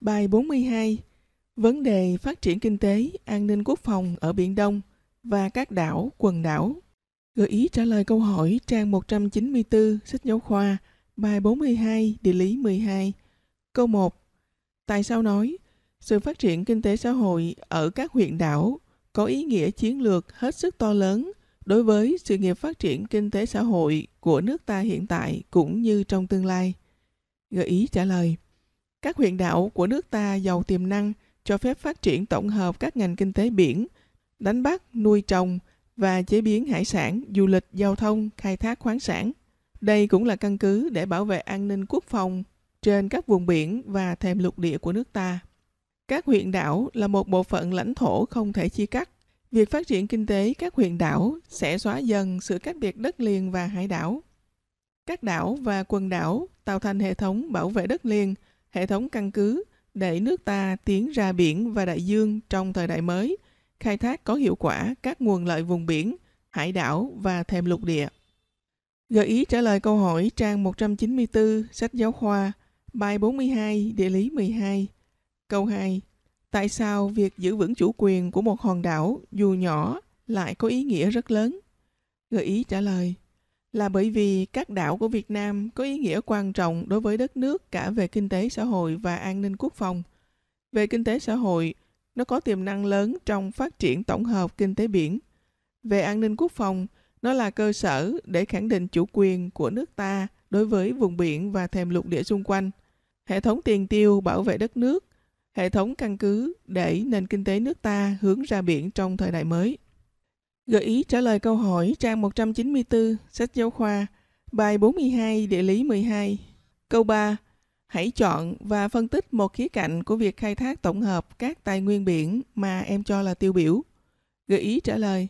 Bài 42 Vấn đề phát triển kinh tế, an ninh quốc phòng ở Biển Đông và các đảo, quần đảo Gợi ý trả lời câu hỏi trang 194 sách giáo khoa, bài 42, địa lý 12. Câu 1. Tại sao nói sự phát triển kinh tế xã hội ở các huyện đảo có ý nghĩa chiến lược hết sức to lớn đối với sự nghiệp phát triển kinh tế xã hội của nước ta hiện tại cũng như trong tương lai? Gợi ý trả lời. Các huyện đảo của nước ta giàu tiềm năng cho phép phát triển tổng hợp các ngành kinh tế biển, đánh bắt, nuôi trồng và chế biến hải sản, du lịch, giao thông, khai thác khoáng sản. Đây cũng là căn cứ để bảo vệ an ninh quốc phòng trên các vùng biển và thềm lục địa của nước ta. Các huyện đảo là một bộ phận lãnh thổ không thể chia cắt. Việc phát triển kinh tế các huyện đảo sẽ xóa dần sự cách biệt đất liền và hải đảo. Các đảo và quần đảo tạo thành hệ thống bảo vệ đất liền – hệ thống căn cứ để nước ta tiến ra biển và đại dương trong thời đại mới, khai thác có hiệu quả các nguồn lợi vùng biển, hải đảo và thềm lục địa. Gợi ý trả lời câu hỏi trang 194 sách giáo khoa, bài 42 địa lý 12. Câu 2. Tại sao việc giữ vững chủ quyền của một hòn đảo dù nhỏ lại có ý nghĩa rất lớn? Gợi ý trả lời là bởi vì các đảo của Việt Nam có ý nghĩa quan trọng đối với đất nước cả về kinh tế xã hội và an ninh quốc phòng. Về kinh tế xã hội, nó có tiềm năng lớn trong phát triển tổng hợp kinh tế biển. Về an ninh quốc phòng, nó là cơ sở để khẳng định chủ quyền của nước ta đối với vùng biển và thềm lục địa xung quanh. Hệ thống tiền tiêu bảo vệ đất nước, hệ thống căn cứ để nền kinh tế nước ta hướng ra biển trong thời đại mới. Gợi ý trả lời câu hỏi trang 194 sách giáo khoa, bài 42 địa lý 12. Câu 3. Hãy chọn và phân tích một khía cạnh của việc khai thác tổng hợp các tài nguyên biển mà em cho là tiêu biểu. Gợi ý trả lời.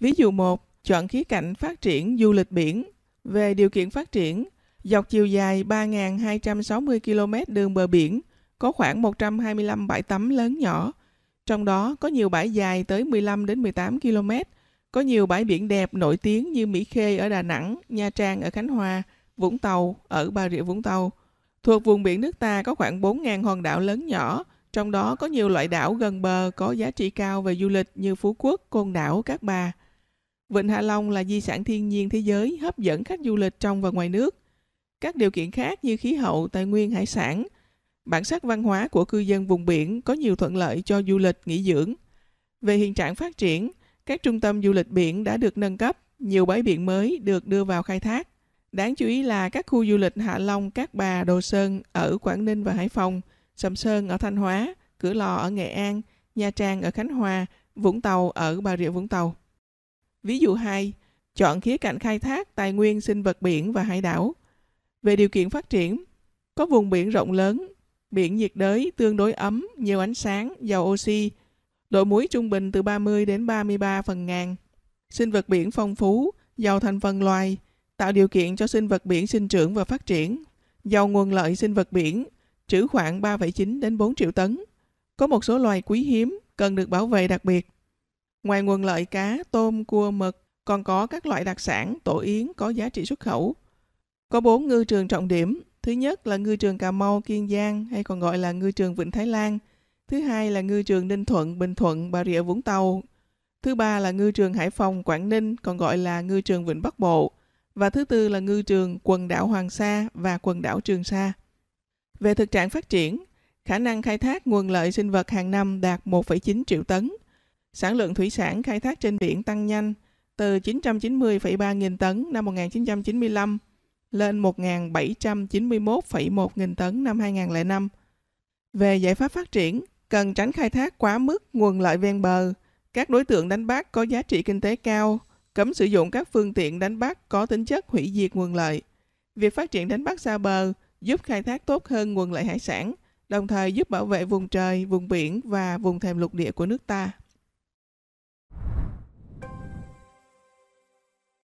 Ví dụ 1, chọn khía cạnh phát triển du lịch biển. Về điều kiện phát triển, dọc chiều dài 3.260 km đường bờ biển, có khoảng 125 bãi tắm lớn nhỏ, trong đó có nhiều bãi dài tới 15 đến 18 km có nhiều bãi biển đẹp nổi tiếng như Mỹ Khê ở Đà Nẵng, Nha Trang ở Khánh Hòa, Vũng Tàu ở Bà Rịa Vũng Tàu. Thuộc vùng biển nước ta có khoảng 4.000 hòn đảo lớn nhỏ, trong đó có nhiều loại đảo gần bờ có giá trị cao về du lịch như Phú Quốc, Côn Đảo, Cát Bà. Vịnh Hạ Long là di sản thiên nhiên thế giới hấp dẫn khách du lịch trong và ngoài nước. Các điều kiện khác như khí hậu, tài nguyên hải sản, bản sắc văn hóa của cư dân vùng biển có nhiều thuận lợi cho du lịch nghỉ dưỡng. Về hiện trạng phát triển, các trung tâm du lịch biển đã được nâng cấp, nhiều bãi biển mới được đưa vào khai thác. Đáng chú ý là các khu du lịch Hạ Long, Cát Bà, Đồ Sơn ở Quảng Ninh và Hải Phòng, Sầm Sơn ở Thanh Hóa, Cửa Lò ở Nghệ An, Nha Trang ở Khánh Hòa, Vũng Tàu ở Bà Rịa Vũng Tàu. Ví dụ 2, chọn khía cạnh khai thác tài nguyên sinh vật biển và hải đảo. Về điều kiện phát triển, có vùng biển rộng lớn, biển nhiệt đới tương đối ấm, nhiều ánh sáng, giàu oxy, độ muối trung bình từ 30 đến 33 phần ngàn. Sinh vật biển phong phú, giàu thành phần loài, tạo điều kiện cho sinh vật biển sinh trưởng và phát triển, giàu nguồn lợi sinh vật biển, trữ khoảng 3,9 đến 4 triệu tấn. Có một số loài quý hiếm cần được bảo vệ đặc biệt. Ngoài nguồn lợi cá, tôm, cua, mực, còn có các loại đặc sản, tổ yến có giá trị xuất khẩu. Có bốn ngư trường trọng điểm. Thứ nhất là ngư trường Cà Mau, Kiên Giang hay còn gọi là ngư trường Vịnh Thái Lan – Thứ hai là ngư trường Ninh Thuận, Bình Thuận, Bà Rịa Vũng Tàu. Thứ ba là ngư trường Hải Phòng, Quảng Ninh, còn gọi là ngư trường Vịnh Bắc Bộ. Và thứ tư là ngư trường quần đảo Hoàng Sa và quần đảo Trường Sa. Về thực trạng phát triển, khả năng khai thác nguồn lợi sinh vật hàng năm đạt 1,9 triệu tấn. Sản lượng thủy sản khai thác trên biển tăng nhanh từ 990,3 nghìn tấn năm 1995 lên 1.791,1 nghìn tấn năm 2005. Về giải pháp phát triển, cần tránh khai thác quá mức nguồn lợi ven bờ. Các đối tượng đánh bắt có giá trị kinh tế cao, cấm sử dụng các phương tiện đánh bắt có tính chất hủy diệt nguồn lợi. Việc phát triển đánh bắt xa bờ giúp khai thác tốt hơn nguồn lợi hải sản, đồng thời giúp bảo vệ vùng trời, vùng biển và vùng thềm lục địa của nước ta.